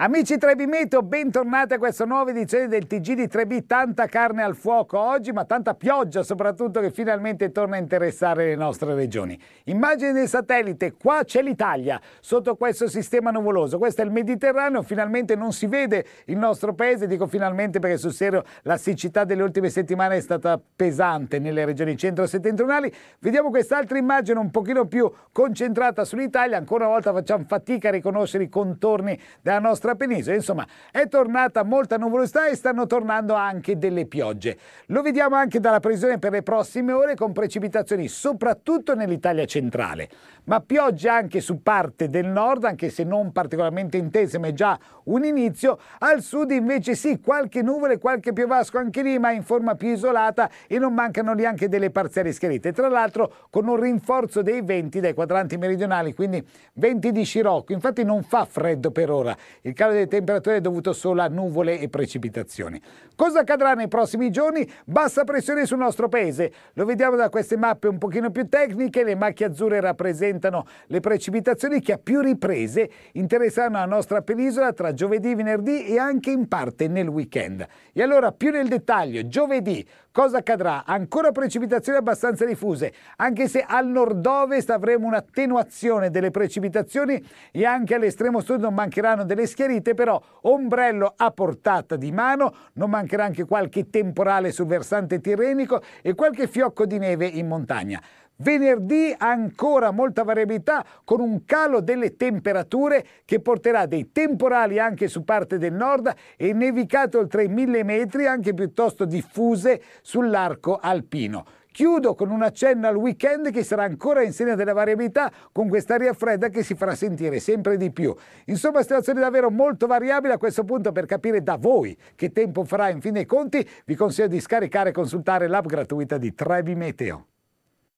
Amici Trebimeto, bentornati a questa nuova edizione del TG di 3 tanta carne al fuoco oggi, ma tanta pioggia soprattutto che finalmente torna a interessare le nostre regioni. Immagine del satellite, qua c'è l'Italia, sotto questo sistema nuvoloso, questo è il Mediterraneo, finalmente non si vede il nostro paese, dico finalmente perché sul serio la siccità delle ultime settimane è stata pesante nelle regioni centro-settentrionali. Vediamo quest'altra immagine un pochino più concentrata sull'Italia, ancora una volta facciamo fatica a riconoscere i contorni della nostra nostra penisola. Insomma, è tornata molta nuvolosità e stanno tornando anche delle piogge. Lo vediamo anche dalla previsione per le prossime ore con precipitazioni soprattutto nell'Italia centrale, ma piogge anche su parte del nord, anche se non particolarmente intense, ma è già un inizio. Al sud invece sì, qualche nuvola e qualche piovasco anche lì, ma in forma più isolata e non mancano neanche delle parziali schiarite. Tra l'altro con un rinforzo dei venti dai quadranti meridionali, quindi venti di scirocco. Infatti non fa freddo per ora, il calo delle temperature è dovuto solo a nuvole e precipitazioni. Cosa accadrà nei prossimi giorni? Bassa pressione sul nostro paese. Lo vediamo da queste mappe un pochino più tecniche. Le macchie azzurre rappresentano le precipitazioni che a più riprese interesseranno la nostra penisola tra giovedì, venerdì e anche in parte nel weekend. E allora più nel dettaglio, giovedì cosa accadrà? Ancora precipitazioni abbastanza diffuse, anche se al nord-ovest avremo un'attenuazione delle precipitazioni e anche all'estremo sud non mancheranno delle schiere preferite, però ombrello a portata di mano, non mancherà anche qualche temporale sul versante tirrenico e qualche fiocco di neve in montagna. Venerdì ancora molta variabilità con un calo delle temperature che porterà dei temporali anche su parte del nord e nevicate oltre i 1000 metri anche piuttosto diffuse sull'arco alpino. Chiudo con un accenno al weekend che sarà ancora in segno della variabilità con quest'aria fredda che si farà sentire sempre di più. Insomma, situazione davvero molto variabile a questo punto per capire da voi che tempo farà in fin dei conti. Vi consiglio di scaricare e consultare l'app gratuita di Trevi Meteo.